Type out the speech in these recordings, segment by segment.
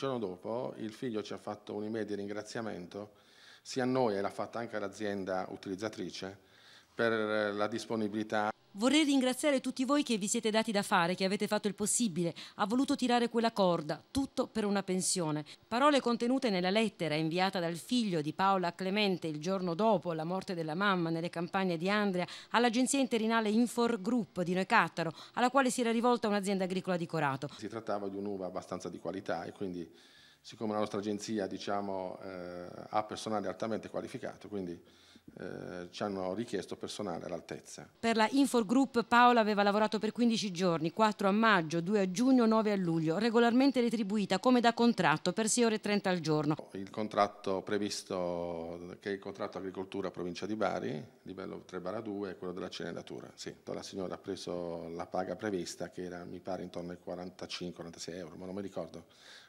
giorno dopo il figlio ci ha fatto un'email di ringraziamento, sia a noi, e l'ha fatta anche all'azienda utilizzatrice, per eh, la disponibilità. Vorrei ringraziare tutti voi che vi siete dati da fare, che avete fatto il possibile, ha voluto tirare quella corda, tutto per una pensione. Parole contenute nella lettera inviata dal figlio di Paola Clemente il giorno dopo la morte della mamma nelle campagne di Andria all'agenzia interinale Infor Group di Necattaro, alla quale si era rivolta un'azienda agricola di Corato. Si trattava di un'uva abbastanza di qualità e quindi siccome la nostra agenzia diciamo, eh, ha personale altamente qualificato, quindi eh, ci hanno richiesto personale all'altezza. Per la Infor Group Paola aveva lavorato per 15 giorni, 4 a maggio, 2 a giugno, 9 a luglio, regolarmente retribuita come da contratto per 6 ore 30 al giorno. Il contratto previsto, che è il contratto agricoltura provincia di Bari, livello 3-2, è quello della cenellatura. Sì, la signora ha preso la paga prevista che era mi pare intorno ai 45-46 euro, ma non mi ricordo.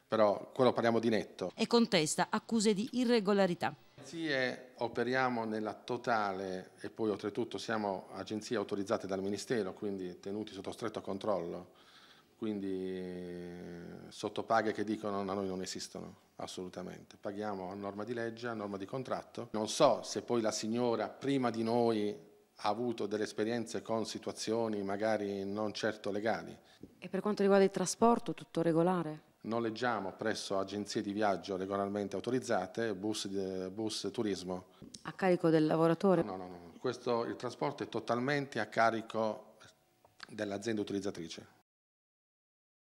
Però quello parliamo di netto. E contesta accuse di irregolarità agenzie operiamo nella totale e poi oltretutto siamo agenzie autorizzate dal Ministero, quindi tenuti sotto stretto controllo, quindi eh, sotto paghe che dicono a noi non esistono assolutamente. Paghiamo a norma di legge, a norma di contratto. Non so se poi la signora prima di noi ha avuto delle esperienze con situazioni magari non certo legali. E per quanto riguarda il trasporto, tutto regolare? noleggiamo presso agenzie di viaggio regolarmente autorizzate bus, bus turismo. A carico del lavoratore? No, no, no. Questo, il trasporto è totalmente a carico dell'azienda utilizzatrice.